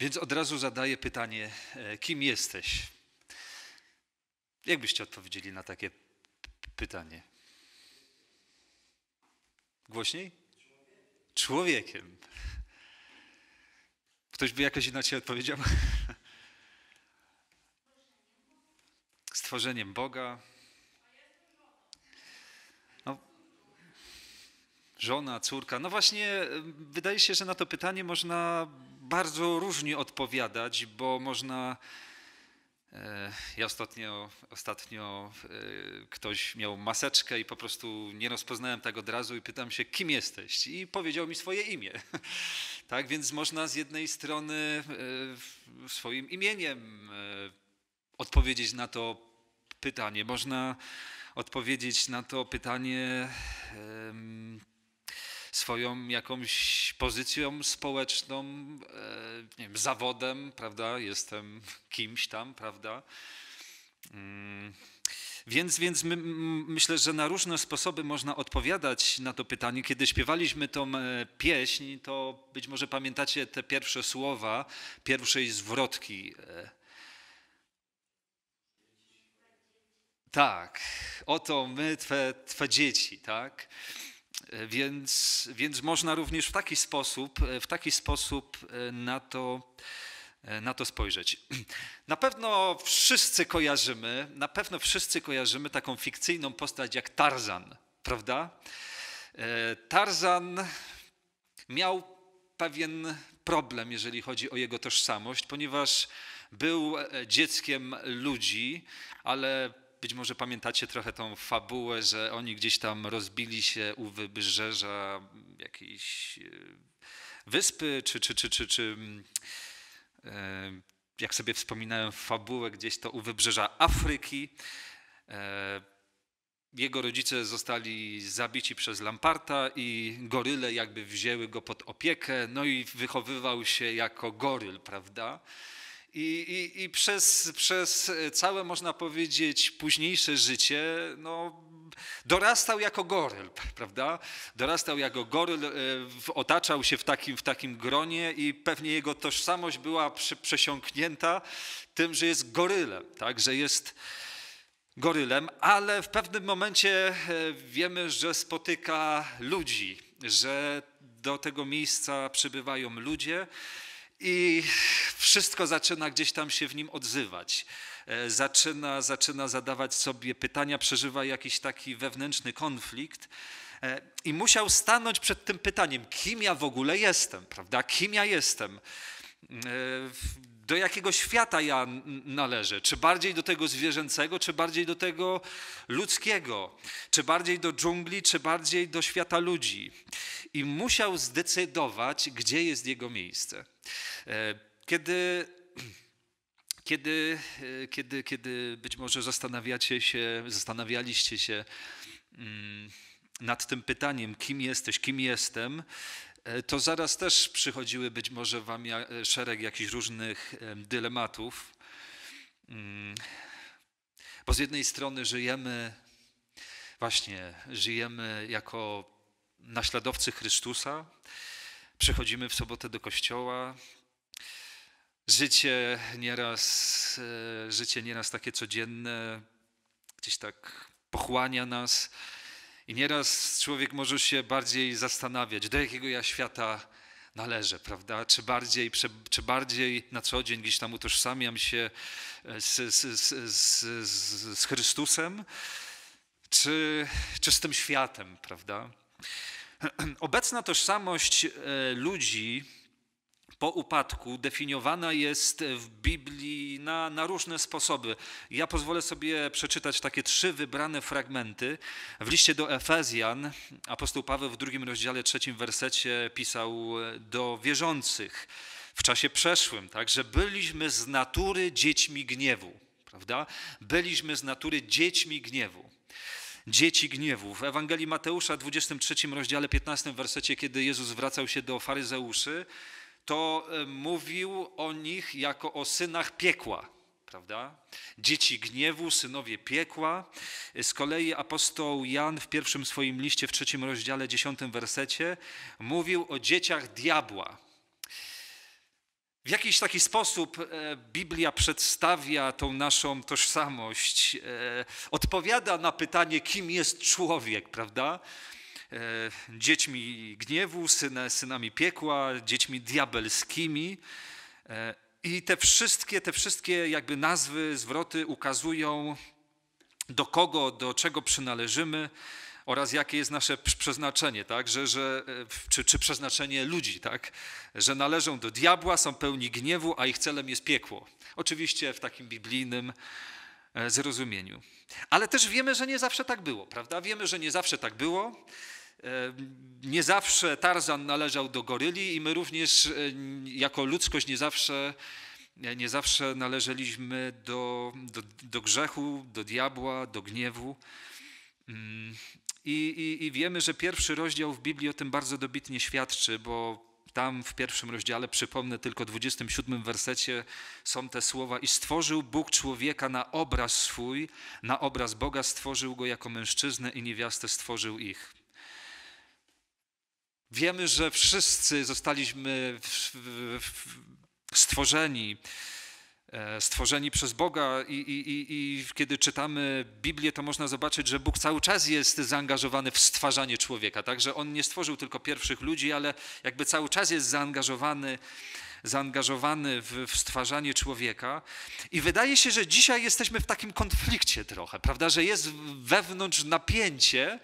Więc od razu zadaję pytanie, e, kim jesteś? Jak byście odpowiedzieli na takie pytanie? Głośniej? Człowiekiem. Ktoś by jakoś inaczej odpowiedział? Stworzeniem Boga. No, żona, córka. No właśnie, e, wydaje się, że na to pytanie można bardzo różnie odpowiadać, bo można. E, ja ostatnio, ostatnio e, ktoś miał maseczkę i po prostu nie rozpoznałem tak od razu i pytam się, kim jesteś? I powiedział mi swoje imię. Tak więc można z jednej strony e, swoim imieniem odpowiedzieć na to pytanie. Można odpowiedzieć na to pytanie swoją jakąś pozycją społeczną, e, nie wiem, zawodem, prawda? Jestem kimś tam, prawda? Mm. Więc, więc my, myślę, że na różne sposoby można odpowiadać na to pytanie. Kiedy śpiewaliśmy tą e, pieśń, to być może pamiętacie te pierwsze słowa pierwszej zwrotki. E. Tak, oto my, twe, twe dzieci, tak? Więc, więc można również w taki sposób, w taki sposób e, na to e, na to spojrzeć. Na pewno wszyscy kojarzymy, na pewno wszyscy kojarzymy taką fikcyjną postać jak Tarzan, prawda? E, Tarzan miał pewien problem, jeżeli chodzi o jego tożsamość, ponieważ był dzieckiem ludzi, ale być może pamiętacie trochę tą fabułę, że oni gdzieś tam rozbili się u wybrzeża jakiejś e, wyspy, czy, czy, czy, czy, czy mm, e, jak sobie wspominałem, fabułę gdzieś to u wybrzeża Afryki. E, jego rodzice zostali zabici przez Lamparta i goryle jakby wzięły go pod opiekę, no i wychowywał się jako goryl, prawda? I, i, i przez, przez e, całe, można powiedzieć, późniejsze życie, no, dorastał jako goryl, prawda? Dorastał jako goryl, e, otaczał się w takim, w takim gronie i pewnie jego tożsamość była przesiąknięta tym, że jest gorylem, tak? Że jest gorylem, ale w pewnym momencie e, wiemy, że spotyka ludzi, że do tego miejsca przybywają ludzie i wszystko zaczyna gdzieś tam się w nim odzywać. E, zaczyna, zaczyna zadawać sobie pytania, przeżywa jakiś taki wewnętrzny konflikt. E, I musiał stanąć przed tym pytaniem, kim ja w ogóle jestem, prawda? Kim ja jestem? E, do jakiego świata ja należę? Czy bardziej do tego zwierzęcego, czy bardziej do tego ludzkiego? Czy bardziej do dżungli, czy bardziej do świata ludzi? I musiał zdecydować, gdzie jest jego miejsce. E, kiedy kiedy, e, kiedy, kiedy być może zastanawiacie się, zastanawialiście się mm, nad tym pytaniem, kim jesteś, kim jestem, E, to zaraz też przychodziły być może wam e, szereg jakichś różnych dylematów. Mm. Bo z jednej strony żyjemy, właśnie, żyjemy jako naśladowcy Chrystusa, przychodzimy w sobotę do kościoła. Życie nieraz, e, życie nieraz takie codzienne, gdzieś tak pochłania nas. I nieraz człowiek może się bardziej zastanawiać, do jakiego ja świata należę, prawda? Czy bardziej, czy, bardziej na co dzień gdzieś tam utożsamiam się e, z, z, z, z Chrystusem, czy, czy z tym światem, prawda? Obecna tożsamość e, ludzi po upadku definiowana jest w Biblii na, na, różne sposoby. Ja pozwolę sobie przeczytać takie trzy wybrane fragmenty. W liście do Efezjan apostoł Paweł w drugim rozdziale, trzecim wersecie pisał do wierzących w czasie przeszłym, tak, że byliśmy z natury dziećmi gniewu, prawda? Byliśmy z natury dziećmi gniewu dzieci gniewu. W Ewangelii Mateusza, 23 rozdziale, 15 wersecie, kiedy Jezus wracał się do faryzeuszy, to e, mówił o nich jako o synach piekła, prawda? Dzieci gniewu, synowie piekła. Z kolei apostoł Jan w pierwszym swoim liście, w trzecim rozdziale, dziesiątym wersecie, mówił o dzieciach diabła. W jakiś taki sposób e, Biblia przedstawia tą naszą tożsamość, e, odpowiada na pytanie, kim jest człowiek, prawda? E, dziećmi gniewu, synami piekła, dziećmi diabelskimi. E, I te wszystkie, te wszystkie jakby nazwy, zwroty ukazują do kogo, do czego przynależymy oraz jakie jest nasze przeznaczenie, tak? że, że, e, czy, czy przeznaczenie ludzi, tak? że należą do diabła, są pełni gniewu, a ich celem jest piekło. Oczywiście w takim biblijnym zrozumieniu. Ale też wiemy, że nie zawsze tak było, prawda? Wiemy, że nie zawsze tak było. Nie zawsze Tarzan należał do goryli i my również e, jako ludzkość nie zawsze, e, nie zawsze należeliśmy do, do, do grzechu, do diabła, do gniewu. I, i, I, wiemy, że pierwszy rozdział w Biblii o tym bardzo dobitnie świadczy, bo tam w pierwszym rozdziale, przypomnę tylko 27 wersecie, są te słowa: I stworzył Bóg człowieka na obraz swój, na obraz Boga stworzył go jako mężczyznę i niewiastę stworzył ich. Wiemy, że wszyscy zostaliśmy stworzeni, e, stworzeni przez Boga i, i, i, kiedy czytamy Biblię, to można zobaczyć, że Bóg cały czas jest zaangażowany w stwarzanie człowieka, także On nie stworzył tylko pierwszych ludzi, ale jakby cały czas jest zaangażowany, zaangażowany w, w stwarzanie człowieka i wydaje się, że dzisiaj jesteśmy w takim konflikcie trochę, prawda, że jest wewnątrz napięcie,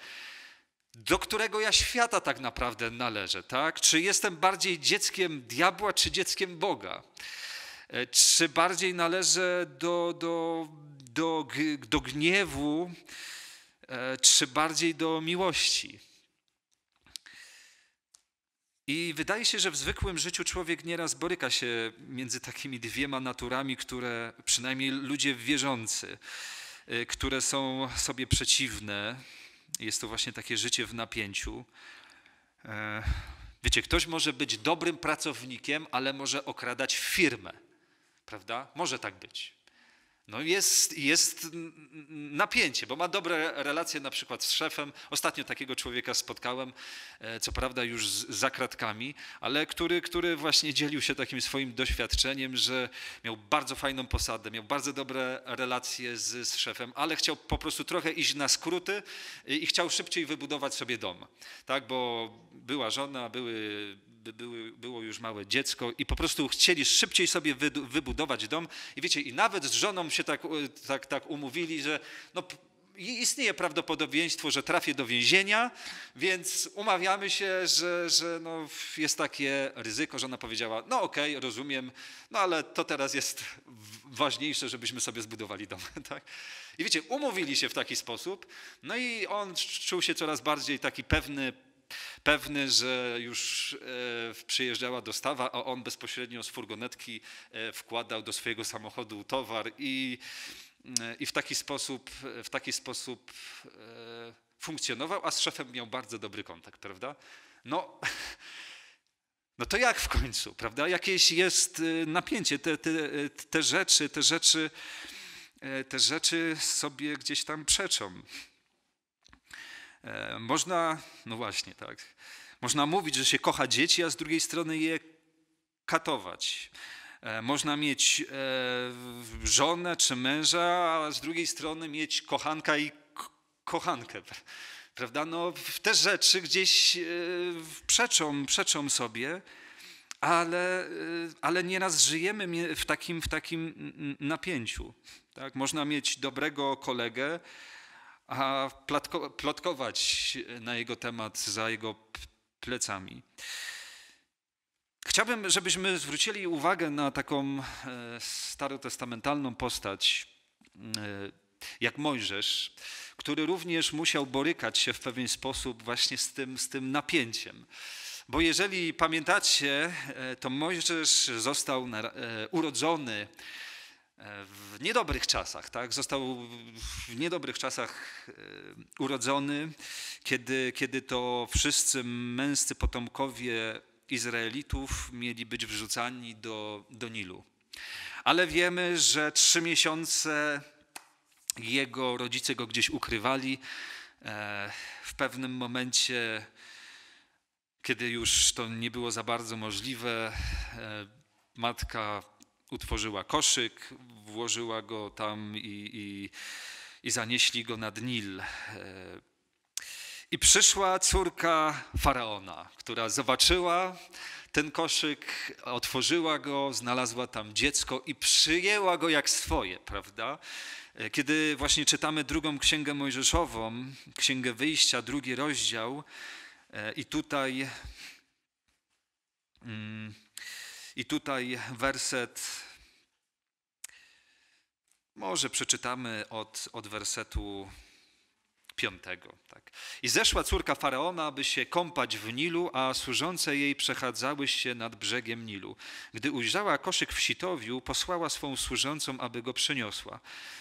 do którego ja świata tak naprawdę należę, tak? Czy jestem bardziej dzieckiem diabła, czy dzieckiem Boga? E, czy bardziej należę do, do, do, do gniewu, e, czy bardziej do miłości? I wydaje się, że w zwykłym życiu człowiek nieraz boryka się między takimi dwiema naturami, które przynajmniej ludzie wierzący, e, które są sobie przeciwne, jest to właśnie takie życie w napięciu. E, wiecie, ktoś może być dobrym pracownikiem, ale może okradać firmę, prawda? Może tak być. No jest, jest napięcie, bo ma dobre relacje na przykład z szefem. Ostatnio takiego człowieka spotkałem, e, co prawda już za kratkami, ale który, który właśnie dzielił się takim swoim doświadczeniem, że miał bardzo fajną posadę, miał bardzo dobre relacje z, z szefem, ale chciał po prostu trochę iść na skróty i, i chciał szybciej wybudować sobie dom. Tak, bo była żona, były by były, było już małe dziecko i po prostu chcieli szybciej sobie wy, wybudować dom. I wiecie, i nawet z żoną się tak, tak, tak umówili, że no, istnieje prawdopodobieństwo, że trafię do więzienia, więc umawiamy się, że, że no jest takie ryzyko, że ona powiedziała, no okej, okay, rozumiem, no ale to teraz jest ważniejsze, żebyśmy sobie zbudowali dom. Tak? I wiecie, umówili się w taki sposób, no i on czuł się coraz bardziej taki pewny Pewny, że już e, przyjeżdżała dostawa, a on bezpośrednio z furgonetki e, wkładał do swojego samochodu towar i, e, i w taki sposób, w taki sposób funkcjonował, a z szefem miał bardzo dobry kontakt, prawda? No, no to jak w końcu, prawda? Jakieś jest napięcie, te, te, te rzeczy, te rzeczy, te rzeczy sobie gdzieś tam przeczą. E, można, no właśnie, tak. Można mówić, że się kocha dzieci, a z drugiej strony je katować. E, można mieć e, żonę czy męża, a z drugiej strony mieć kochanka i kochankę. Prawda? No, te rzeczy gdzieś przeczą, przeczą sobie, ale, ale nieraz żyjemy w takim, w takim napięciu. Tak? Można mieć dobrego kolegę, a platko, plotkować na jego temat za jego plecami. Chciałbym, żebyśmy zwrócili uwagę na taką e, starotestamentalną postać e, jak Mojżesz, który również musiał borykać się w pewien sposób właśnie z tym, z tym napięciem. Bo jeżeli pamiętacie, e, to Mojżesz został urodzony w niedobrych czasach, tak? Został w niedobrych czasach e, urodzony, kiedy, kiedy to wszyscy męscy potomkowie Izraelitów mieli być wrzucani do, do Nilu. Ale wiemy, że trzy miesiące jego rodzice go gdzieś ukrywali. E, w pewnym momencie, kiedy już to nie było za bardzo możliwe, e, matka utworzyła koszyk, włożyła go tam i, i, i zanieśli go nad Nil. E, I przyszła córka faraona, która zobaczyła ten koszyk, otworzyła go, znalazła tam dziecko i przyjęła go jak swoje, prawda? E, kiedy właśnie czytamy drugą księgę Mojżeszową, księgę wyjścia, drugi rozdział, e, i tutaj. Mm, i tutaj werset, może przeczytamy od, od wersetu piątego. Tak. I zeszła córka Faraona, aby się kąpać w Nilu, a służące jej przechadzały się nad brzegiem Nilu. Gdy ujrzała koszyk w sitowiu, posłała swą służącą, aby go przyniosła.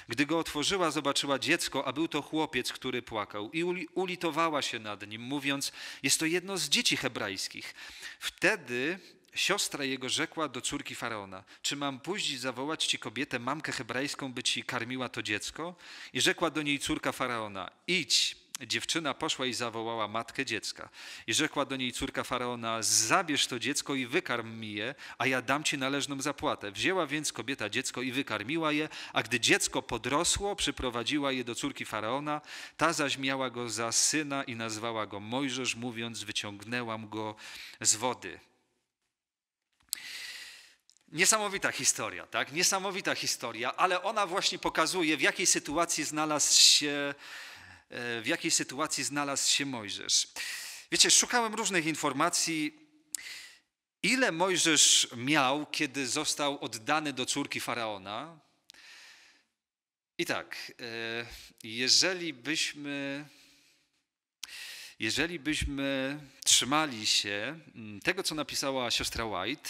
Gdy go otworzyła, zobaczyła dziecko, a był to chłopiec, który płakał. I ulitowała się nad nim, mówiąc, jest to jedno z dzieci hebrajskich. Wtedy Siostra jego rzekła do córki faraona: Czy mam pójść i zawołać ci kobietę, mamkę hebrajską, by ci karmiła to dziecko? I rzekła do niej córka faraona: Idź, Dziewczyna poszła i zawołała matkę dziecka. I rzekła do niej córka faraona: Zabierz to dziecko i wykarm mi je, a ja dam ci należną zapłatę. Wzięła więc kobieta dziecko i wykarmiła je, a gdy dziecko podrosło, przyprowadziła je do córki faraona. Ta zaś miała go za syna i nazwała go Mojżesz, mówiąc: Wyciągnęłam go z wody. Niesamowita historia, tak? Niesamowita historia, ale ona właśnie pokazuje, w jakiej sytuacji znalazł się, e, w jakiej sytuacji znalazł się Mojżesz. Wiecie, szukałem różnych informacji, ile Mojżesz miał, kiedy został oddany do córki faraona. I tak, e, jeżeli byśmy jeżeli byśmy trzymali się mm, tego, co napisała siostra White,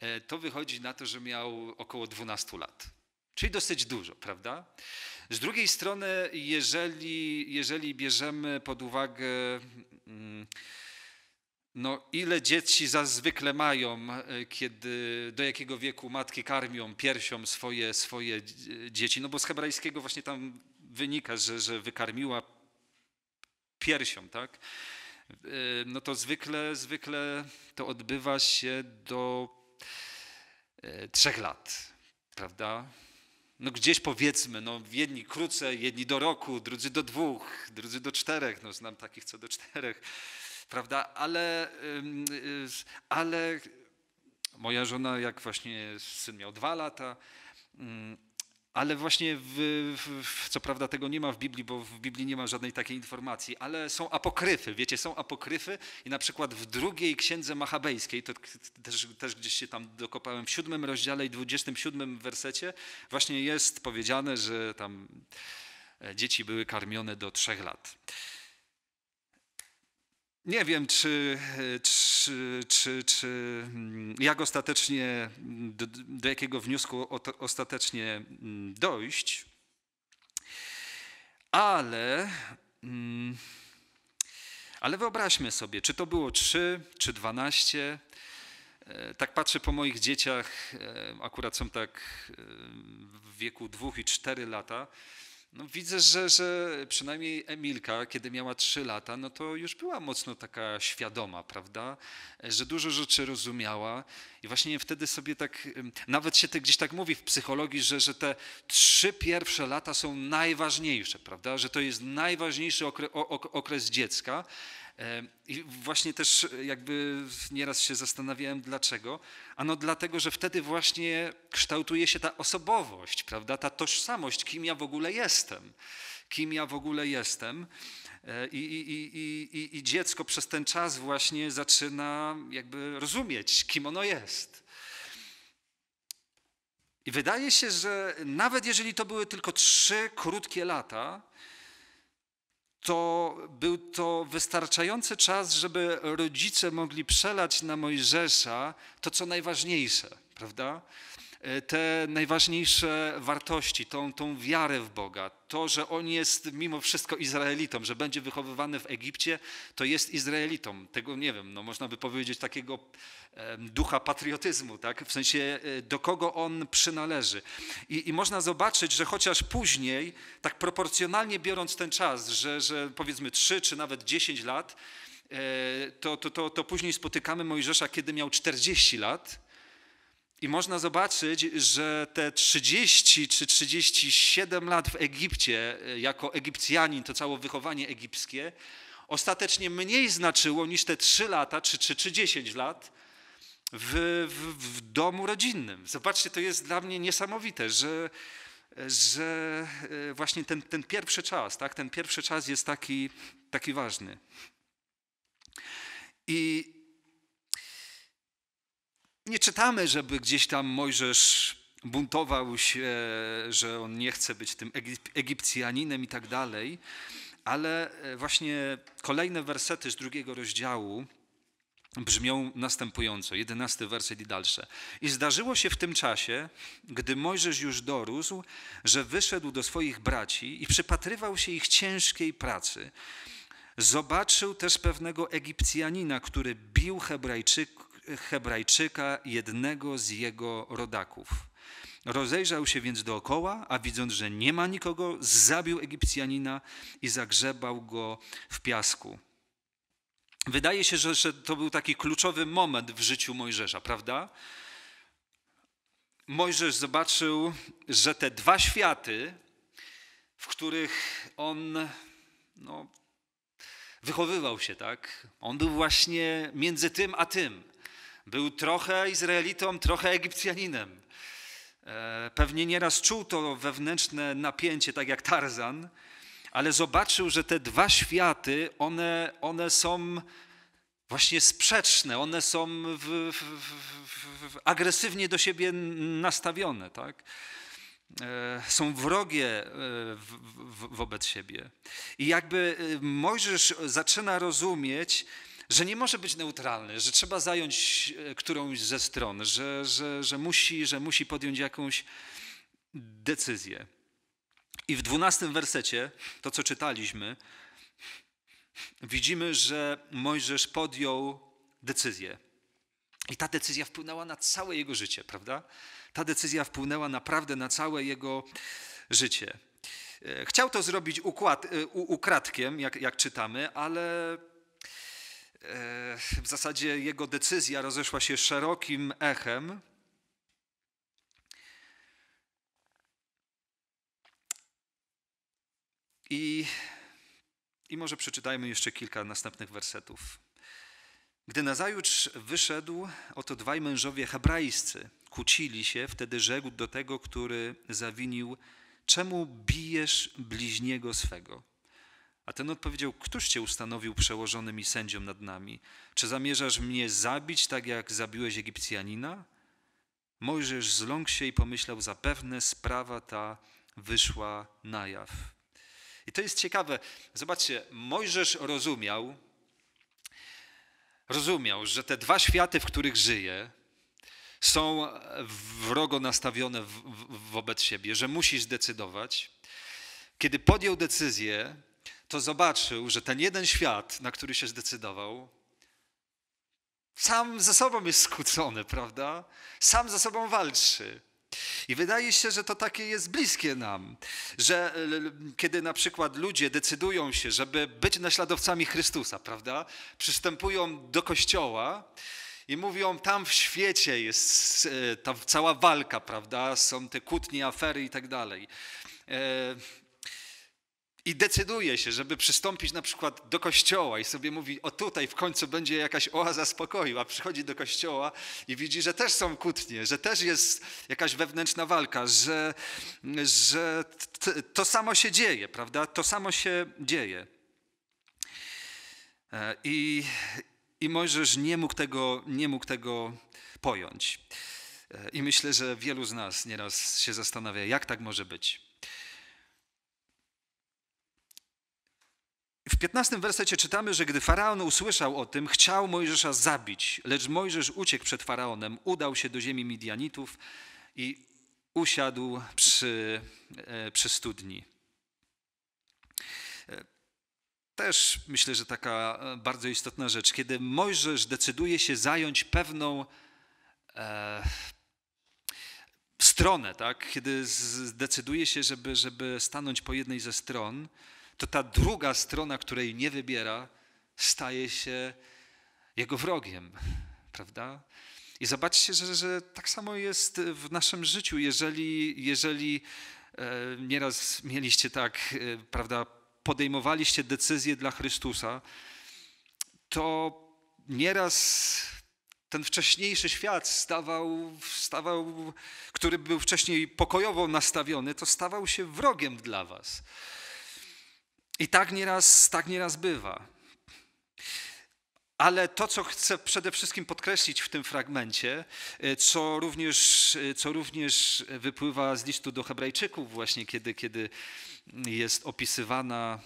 E, to wychodzi na to, że miał około 12 lat. Czyli dosyć dużo, prawda? Z drugiej strony, jeżeli, jeżeli bierzemy pod uwagę, mm, no, ile dzieci zazwykle mają, e, kiedy do jakiego wieku matki karmią piersią swoje, swoje dzieci, no bo z hebrajskiego właśnie tam wynika, że, że wykarmiła piersią, tak? E, no to zwykle, zwykle to odbywa się do E, trzech lat, prawda? No gdzieś powiedzmy, no jedni krócej, jedni do roku, drudzy do dwóch, drudzy do czterech, no znam takich co do czterech, prawda? Ale, y, ale moja żona, jak właśnie syn miał dwa lata, ale właśnie, w, w, co prawda tego nie ma w Biblii, bo w Biblii nie ma żadnej takiej informacji, ale są apokryfy, wiecie, są apokryfy i na przykład w drugiej księdze machabejskiej, to też, też gdzieś się tam dokopałem, w siódmym rozdziale i dwudziestym siódmym wersecie właśnie jest powiedziane, że tam e, dzieci były karmione do trzech lat. Nie wiem, czy, czy, czy, czy mm, jak ostatecznie, mm, do, do jakiego wniosku ostatecznie mm, dojść, ale, ale wyobraźmy sobie, czy to było 3, czy 12. E, tak patrzę po moich dzieciach, e, akurat są tak e, w wieku 2 i 4 lata. No widzę, że, że przynajmniej Emilka, kiedy miała 3 lata, no to już była mocno taka świadoma, prawda? Że dużo rzeczy rozumiała i właśnie wtedy sobie tak, nawet się to tak gdzieś tak mówi w psychologii, że, że te trzy pierwsze lata są najważniejsze, prawda? Że to jest najważniejszy okres dziecka, i właśnie też e, jakby nieraz się zastanawiałem dlaczego. Ano dlatego, że wtedy właśnie kształtuje się ta osobowość, prawda? Ta tożsamość, kim ja w ogóle jestem. Kim ja w ogóle jestem. E, I, i, i, i dziecko przez ten czas właśnie zaczyna jakby rozumieć, kim ono jest. I wydaje się, że nawet jeżeli to były tylko trzy krótkie lata, to był to wystarczający czas, żeby rodzice mogli przelać na Mojżesza to, co najważniejsze, prawda? E, te najważniejsze wartości, tą, tą wiarę w Boga, to, że on jest mimo wszystko Izraelitą, że będzie wychowywany w Egipcie, to jest Izraelitą. Tego nie wiem, no można by powiedzieć takiego ducha patriotyzmu, tak? w sensie e, do kogo on przynależy. I, i można zobaczyć, że chociaż później, tak proporcjonalnie biorąc ten czas, że, że powiedzmy 3 czy nawet 10 lat, e, to, to, to, to później spotykamy Mojżesza, kiedy miał 40 lat, i można zobaczyć, że te 30 czy 37 lat w Egipcie, e, jako Egipcjanin, to całe wychowanie egipskie, ostatecznie mniej znaczyło niż te 3 lata czy, czy, czy 10 lat w, w, w domu rodzinnym. Zobaczcie, to jest dla mnie niesamowite, że, że e, właśnie ten, ten pierwszy czas, tak, ten pierwszy czas jest taki, taki ważny. I nie czytamy, żeby gdzieś tam Mojżesz buntował się, że on nie chce być tym Egip Egipcjaninem i tak dalej, ale e, właśnie kolejne wersety z drugiego rozdziału brzmią następująco, jedenasty werset i dalsze. I zdarzyło się w tym czasie, gdy Mojżesz już dorósł, że wyszedł do swoich braci i przypatrywał się ich ciężkiej pracy. Zobaczył też pewnego Egipcjanina, który bił Hebrajczyków Hebrajczyka, jednego z jego rodaków. Rozejrzał się więc dookoła, a widząc, że nie ma nikogo, zabił Egipcjanina i zagrzebał go w piasku. Wydaje się, że to był taki kluczowy moment w życiu Mojżesza, prawda? Mojżesz zobaczył, że te dwa światy, w których on no, wychowywał się, tak? On był właśnie między tym a tym. Był trochę Izraelitą, trochę Egipcjaninem. E, pewnie nieraz czuł to wewnętrzne napięcie, tak jak Tarzan, ale zobaczył, że te dwa światy, one, one są właśnie sprzeczne, one są w, w, w, agresywnie do siebie nastawione, tak? E, są wrogie e, wobec siebie. I jakby Mojżesz zaczyna rozumieć, że nie może być neutralny, że trzeba zająć e, którąś ze stron, że, że, że, musi, że musi podjąć jakąś decyzję. I w dwunastym wersecie, to co czytaliśmy, widzimy, że Mojżesz podjął decyzję. I ta decyzja wpłynęła na całe jego życie, prawda? Ta decyzja wpłynęła naprawdę na całe jego życie. E, chciał to zrobić układ, e, ukradkiem, jak, jak czytamy, ale E, w zasadzie jego decyzja rozeszła się szerokim echem. I, I może przeczytajmy jeszcze kilka następnych wersetów. Gdy nazajutrz wyszedł, oto dwaj mężowie hebrajscy kłócili się, wtedy rzekł do tego, który zawinił, czemu bijesz bliźniego swego? A ten odpowiedział: Któż cię ustanowił przełożonym i sędzią nad nami? Czy zamierzasz mnie zabić, tak jak zabiłeś Egipcjanina? Mojżesz zląkł się i pomyślał: Zapewne sprawa ta wyszła na jaw. I to jest ciekawe. Zobaczcie, Mojżesz rozumiał, rozumiał, że te dwa światy, w których żyje, są wrogo nastawione wobec siebie, że musi zdecydować. Kiedy podjął decyzję, to zobaczył, że ten jeden świat, na który się zdecydował, sam ze sobą jest skłócony, prawda? Sam ze sobą walczy. I wydaje się, że to takie jest bliskie nam, że e, kiedy na przykład ludzie decydują się, żeby być naśladowcami Chrystusa, prawda? Przystępują do kościoła i mówią, tam w świecie jest e, ta cała walka, prawda? Są te kłótnie, afery i tak dalej. E, i decyduje się, żeby przystąpić na przykład do kościoła i sobie mówi, o tutaj w końcu będzie jakaś oaza spokoju, a przychodzi do kościoła i widzi, że też są kłótnie, że też jest jakaś wewnętrzna walka, że, że to samo się dzieje, prawda? To samo się dzieje. E, I, i Mojżesz nie mógł tego, nie mógł tego pojąć. E, I myślę, że wielu z nas nieraz się zastanawia, jak tak może być. W 15 wersecie czytamy, że gdy faraon usłyszał o tym, chciał Mojżesza zabić, lecz Mojżesz uciekł przed faraonem, udał się do ziemi Midianitów i usiadł przy, e, przy studni. E, też myślę, że taka e, bardzo istotna rzecz. Kiedy Mojżesz decyduje się zająć pewną e, stronę, tak? kiedy zdecyduje się, żeby, żeby stanąć po jednej ze stron, to ta druga strona, której nie wybiera, staje się jego wrogiem, prawda? I zobaczcie, że, że tak samo jest w naszym życiu, jeżeli, jeżeli e, nieraz mieliście tak, e, prawda, podejmowaliście decyzje dla Chrystusa, to nieraz ten wcześniejszy świat stawał, stawał, który był wcześniej pokojowo nastawiony, to stawał się wrogiem dla was. I tak nieraz, tak nieraz bywa. Ale to, co chcę przede wszystkim podkreślić w tym fragmencie, y, co również, y, co również wypływa z listu do Hebrajczyków, właśnie kiedy, kiedy jest opisywana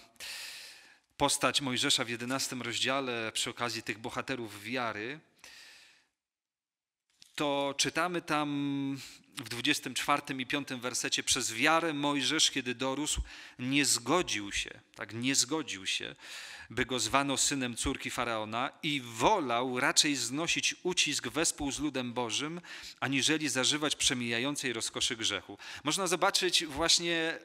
postać Mojżesza w 11 rozdziale przy okazji tych bohaterów wiary, to czytamy tam w 24 i 5 wersecie, przez wiarę Mojżesz, kiedy dorósł, nie zgodził się, tak, nie zgodził się, by go zwano synem córki Faraona i wolał raczej znosić ucisk wespół z ludem Bożym, aniżeli zażywać przemijającej rozkoszy grzechu. Można zobaczyć właśnie e,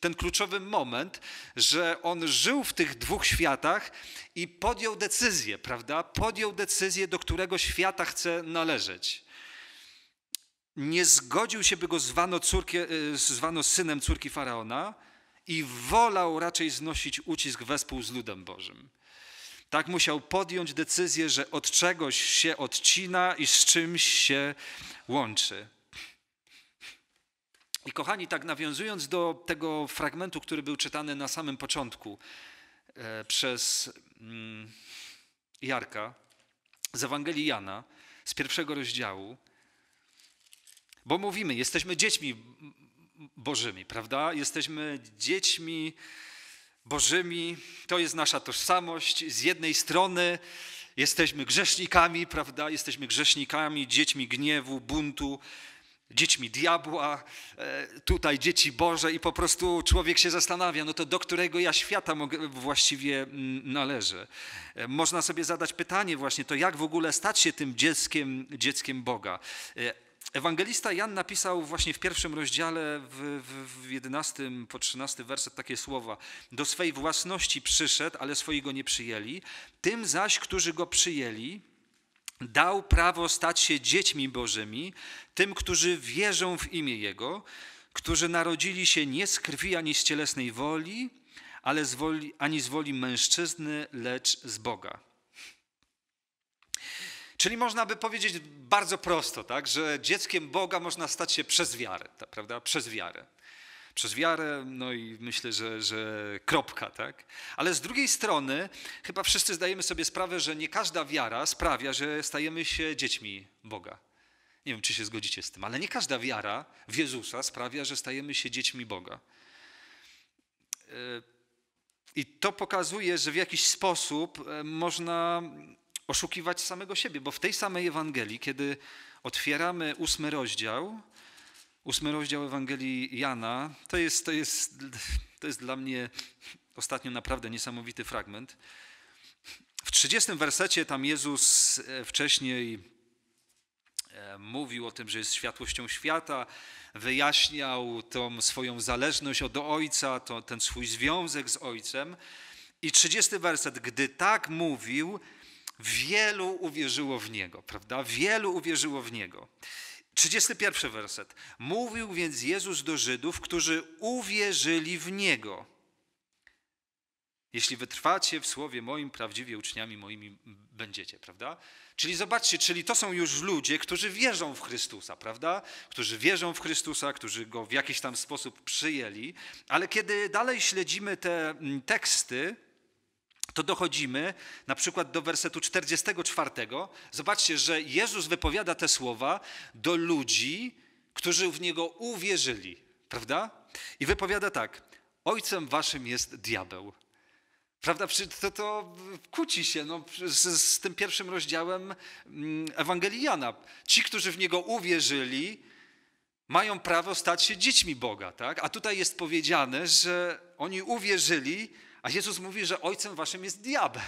ten kluczowy moment, że on żył w tych dwóch światach i podjął decyzję, prawda? Podjął decyzję, do którego świata chce należeć nie zgodził się, by go zwano, córki, y, zwano synem córki faraona i wolał raczej znosić ucisk wespół z ludem Bożym. Tak musiał podjąć decyzję, że od czegoś się odcina i z czymś się łączy. I kochani, tak nawiązując do tego fragmentu, który był czytany na samym początku e, przez mm, Jarka z Ewangelii Jana, z pierwszego rozdziału, bo mówimy, jesteśmy dziećmi Bożymi, prawda? Jesteśmy dziećmi Bożymi, to jest nasza tożsamość. Z jednej strony jesteśmy grzesznikami, prawda? Jesteśmy grzesznikami, dziećmi gniewu, buntu, dziećmi diabła, e, tutaj dzieci Boże i po prostu człowiek się zastanawia, no to do którego ja świata mogę, właściwie mm, należę. E, można sobie zadać pytanie właśnie, to jak w ogóle stać się tym dzieckiem, dzieckiem Boga? E, Ewangelista Jan napisał właśnie w pierwszym rozdziale, w, w, w 11 po 13 werset takie słowa. Do swej własności przyszedł, ale swoi go nie przyjęli. Tym zaś, którzy go przyjęli, dał prawo stać się dziećmi bożymi, tym, którzy wierzą w imię Jego, którzy narodzili się nie z krwi ani z cielesnej woli, ale z woli, ani z woli mężczyzny, lecz z Boga. Czyli można by powiedzieć bardzo prosto, tak, że dzieckiem Boga można stać się przez wiarę, prawda? Przez wiarę. Przez wiarę, no i myślę, że, że kropka, tak? Ale z drugiej strony chyba wszyscy zdajemy sobie sprawę, że nie każda wiara sprawia, że stajemy się dziećmi Boga. Nie wiem, czy się zgodzicie z tym, ale nie każda wiara w Jezusa sprawia, że stajemy się dziećmi Boga. E, I to pokazuje, że w jakiś sposób e, można oszukiwać samego siebie, bo w tej samej Ewangelii, kiedy otwieramy ósmy rozdział, ósmy rozdział Ewangelii Jana, to jest, to jest, to jest dla mnie ostatnio naprawdę niesamowity fragment. W 30 wersecie tam Jezus e, wcześniej e, mówił o tym, że jest światłością świata, wyjaśniał tą swoją zależność od Ojca, to, ten swój związek z Ojcem. I 30 werset, gdy tak mówił, Wielu uwierzyło w Niego, prawda? Wielu uwierzyło w Niego. 31 werset. Mówił więc Jezus do Żydów, którzy uwierzyli w Niego. Jeśli wytrwacie w słowie moim, prawdziwie uczniami moimi będziecie, prawda? Czyli zobaczcie, czyli to są już ludzie, którzy wierzą w Chrystusa, prawda? Którzy wierzą w Chrystusa, którzy go w jakiś tam sposób przyjęli, ale kiedy dalej śledzimy te mm, teksty, to dochodzimy na przykład do wersetu 44. Zobaczcie, że Jezus wypowiada te słowa do ludzi, którzy w Niego uwierzyli, prawda? I wypowiada tak, ojcem waszym jest diabeł. Prawda? To, to kłóci się no, z, z tym pierwszym rozdziałem mm, Ewangelii Jana. Ci, którzy w Niego uwierzyli, mają prawo stać się dziećmi Boga, tak? A tutaj jest powiedziane, że oni uwierzyli, a Jezus mówi, że ojcem waszym jest diabeł.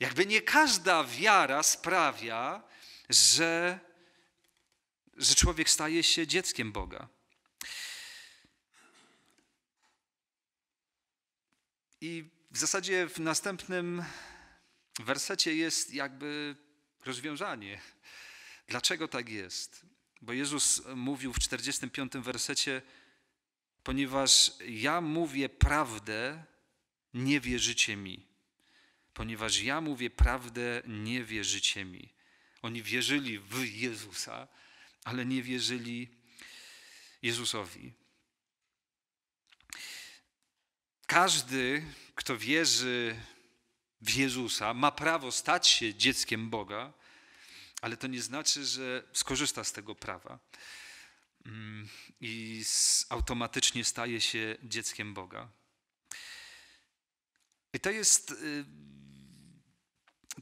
Jakby nie każda wiara sprawia, że, że człowiek staje się dzieckiem Boga. I w zasadzie w następnym wersecie jest jakby rozwiązanie. Dlaczego tak jest? Bo Jezus mówił w 45 wersecie, ponieważ ja mówię prawdę, nie wierzycie mi. Ponieważ ja mówię prawdę, nie wierzycie mi. Oni wierzyli w Jezusa, ale nie wierzyli Jezusowi. Każdy, kto wierzy w Jezusa, ma prawo stać się dzieckiem Boga, ale to nie znaczy, że skorzysta z tego prawa. Mm, i automatycznie staje się dzieckiem Boga. I to jest, y,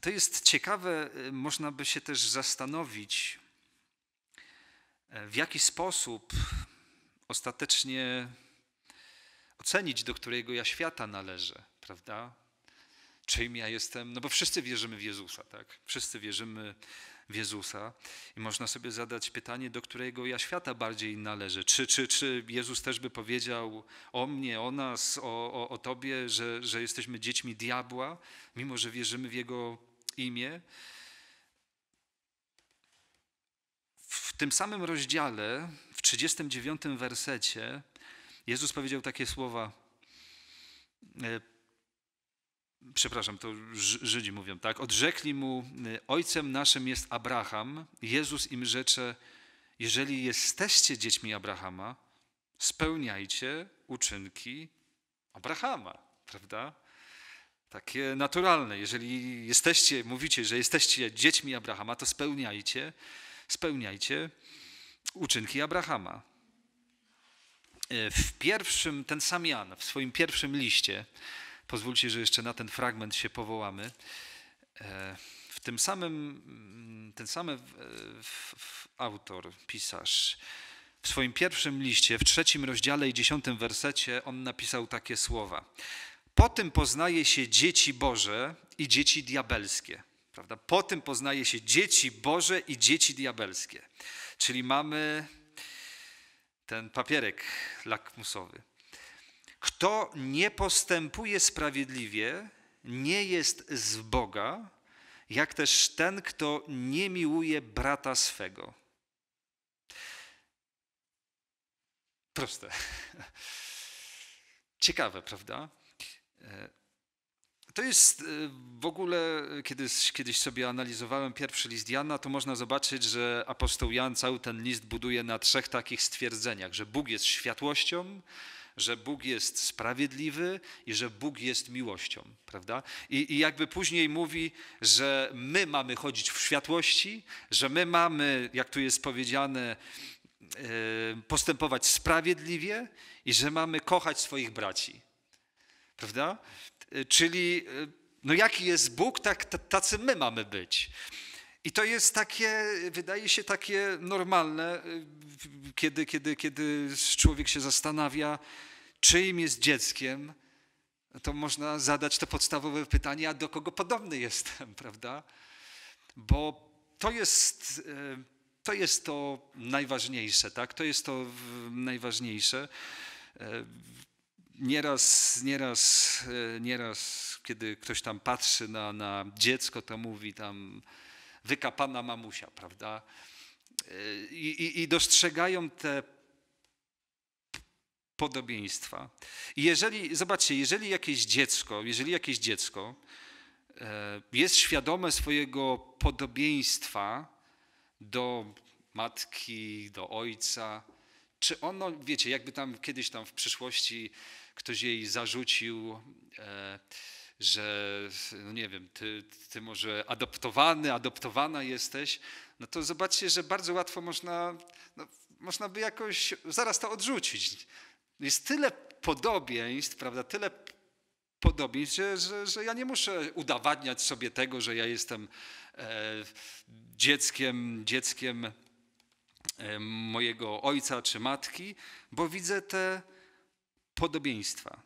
to jest ciekawe, y, można by się też zastanowić, y, w jaki sposób ostatecznie ocenić, do którego ja świata należę, prawda? Czym ja jestem? No bo wszyscy wierzymy w Jezusa, tak? Wszyscy wierzymy w Jezusa. I można sobie zadać pytanie, do którego ja świata bardziej należę. Czy, czy, czy Jezus też by powiedział o mnie, o nas, o, o, o tobie, że, że jesteśmy dziećmi diabła, mimo że wierzymy w Jego imię? W tym samym rozdziale, w 39 wersecie, Jezus powiedział takie słowa e, – przepraszam, to Żydzi mówią tak, odrzekli mu, y, ojcem naszym jest Abraham, Jezus im rzecze, jeżeli jesteście dziećmi Abrahama, spełniajcie uczynki Abrahama, prawda? Takie naturalne, jeżeli jesteście, mówicie, że jesteście dziećmi Abrahama, to spełniajcie, spełniajcie uczynki Abrahama. Y, w pierwszym, ten sam Jan, w swoim pierwszym liście, Pozwólcie, że jeszcze na ten fragment się powołamy. E, w tym samym, mm, ten sam e, autor, pisarz, w swoim pierwszym liście, w trzecim rozdziale i dziesiątym wersecie, on napisał takie słowa. Po tym poznaje się dzieci Boże i dzieci diabelskie. Prawda? Po tym poznaje się dzieci Boże i dzieci diabelskie. Czyli mamy ten papierek lakmusowy. Kto nie postępuje sprawiedliwie, nie jest z Boga, jak też ten, kto nie miłuje brata swego. Proste. Ciekawe, prawda? E, to jest e, w ogóle, kiedyś kiedyś sobie analizowałem pierwszy list Jana, to można zobaczyć, że apostoł Jan cały ten list buduje na trzech takich stwierdzeniach, że Bóg jest światłością, że Bóg jest sprawiedliwy i że Bóg jest miłością, prawda? I, I, jakby później mówi, że my mamy chodzić w światłości, że my mamy, jak tu jest powiedziane, e, postępować sprawiedliwie i że mamy kochać swoich braci, prawda? E, czyli e, no jaki jest Bóg, tak, tacy my mamy być. I to jest takie, wydaje się takie normalne, y, kiedy, kiedy, kiedy człowiek się zastanawia, czyim jest dzieckiem, to można zadać to podstawowe pytanie, a do kogo podobny jestem, prawda? Bo to jest y, to, jest to najważniejsze, tak? To jest to najważniejsze. Y, nieraz, nieraz, nieraz, kiedy ktoś tam patrzy na, na dziecko, to mówi tam, wykapana mamusia, prawda? Y, I, i, i dostrzegają te podobieństwa. I jeżeli, zobaczcie, jeżeli jakieś dziecko, jeżeli jakieś dziecko e, jest świadome swojego podobieństwa do matki, do ojca, czy ono, wiecie, jakby tam kiedyś tam w przyszłości ktoś jej zarzucił, e, że no nie wiem, ty, ty może adoptowany, adoptowana jesteś, no to zobaczcie, że bardzo łatwo można, no, można by jakoś zaraz to odrzucić. Jest tyle podobieństw, prawda, tyle podobieństw, że, że, że ja nie muszę udowadniać sobie tego, że ja jestem e, dzieckiem, dzieckiem e, mojego ojca czy matki, bo widzę te podobieństwa.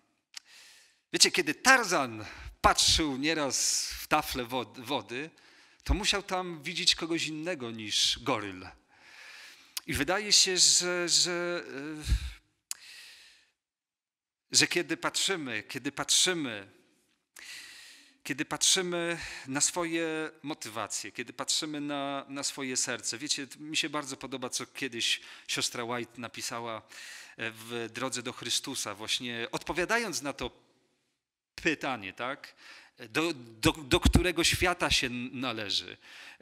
Wiecie, kiedy Tarzan patrzył nieraz w tafle wody, to musiał tam widzieć kogoś innego niż goryl. I wydaje się, że, że, e, że kiedy patrzymy, kiedy patrzymy, kiedy patrzymy na swoje motywacje, kiedy patrzymy na, na swoje serce. Wiecie, mi się bardzo podoba, co kiedyś siostra White napisała e, w Drodze do Chrystusa, właśnie odpowiadając na to pytanie, tak? Do, do, do, którego świata się należy?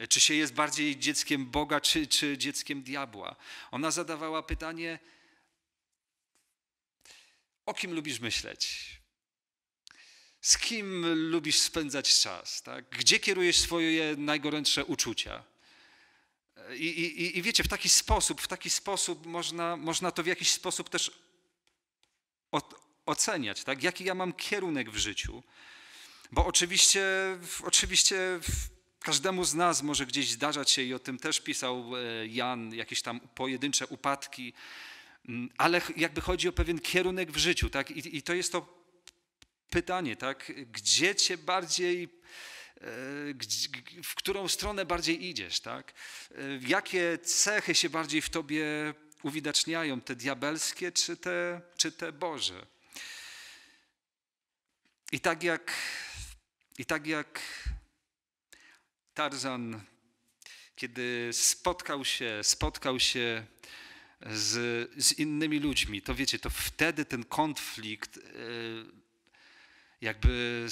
Czy się jest bardziej dzieckiem Boga, czy, czy dzieckiem diabła? Ona zadawała pytanie, o kim lubisz myśleć? Z kim lubisz spędzać czas? Tak? Gdzie kierujesz swoje najgorętsze uczucia? I, i, I wiecie, w taki sposób, w taki sposób można, można to w jakiś sposób też oceniać, tak? jaki ja mam kierunek w życiu. Bo oczywiście, oczywiście każdemu z nas może gdzieś zdarzać się, i o tym też pisał e, Jan, jakieś tam pojedyncze upadki, mm, ale jakby chodzi o pewien kierunek w życiu, tak? I, i to jest to pytanie, tak? Gdzie cię bardziej e, w którą stronę bardziej idziesz, tak? E, jakie cechy się bardziej w tobie uwidaczniają, te diabelskie czy te, czy te Boże? I tak jak, i tak jak Tarzan, kiedy spotkał się, spotkał się z, z innymi ludźmi, to wiecie, to wtedy ten konflikt e, jakby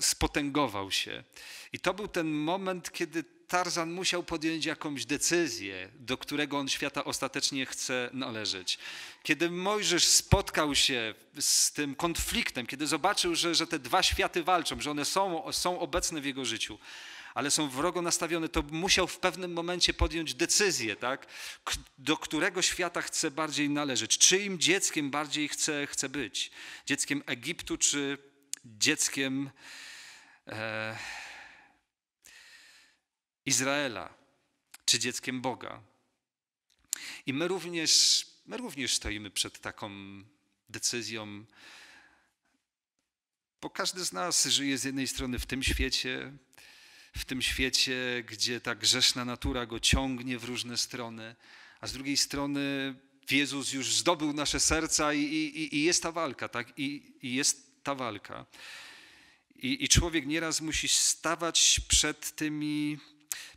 spotęgował się. I to był ten moment, kiedy Tarzan musiał podjąć jakąś decyzję, do którego on świata ostatecznie chce należeć. Kiedy Mojżesz spotkał się z tym konfliktem, kiedy zobaczył, że, że te dwa światy walczą, że one są, są obecne w jego życiu, ale są wrogo nastawione, to musiał w pewnym momencie podjąć decyzję, tak? do którego świata chce bardziej należeć, czyim dzieckiem bardziej chce, chce być. Dzieckiem Egiptu czy dzieckiem... E, Izraela, czy dzieckiem Boga. I my również, my również stoimy przed taką decyzją, bo każdy z nas żyje z jednej strony w tym świecie, w tym świecie, gdzie ta grzeszna natura go ciągnie w różne strony, a z drugiej strony Jezus już zdobył nasze serca i, i, i jest ta walka, tak? I, i jest ta walka. I, I człowiek nieraz musi stawać przed tymi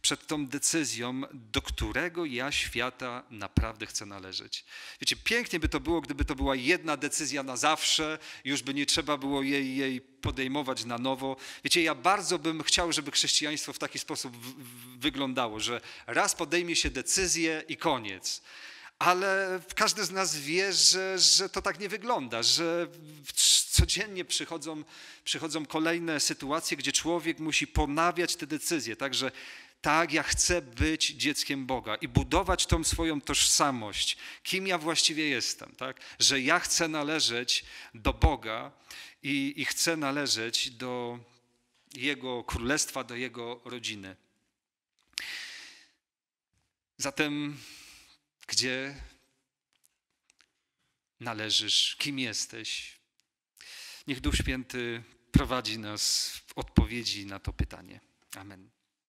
przed tą decyzją, do którego ja świata naprawdę chcę należeć. Wiecie, pięknie by to było, gdyby to była jedna decyzja na zawsze, już by nie trzeba było jej, jej podejmować na nowo. Wiecie, ja bardzo bym chciał, żeby chrześcijaństwo w taki sposób w, w, wyglądało, że raz podejmie się decyzję i koniec. Ale każdy z nas wie, że, że to tak nie wygląda, że codziennie przychodzą, przychodzą kolejne sytuacje, gdzie człowiek musi ponawiać te decyzje. Także tak, ja chcę być dzieckiem Boga i budować tą swoją tożsamość, kim ja właściwie jestem, tak? Że ja chcę należeć do Boga i, i chcę należeć do Jego królestwa, do Jego rodziny. Zatem, gdzie należysz, kim jesteś? Niech Duch Święty prowadzi nas w odpowiedzi na to pytanie. Amen.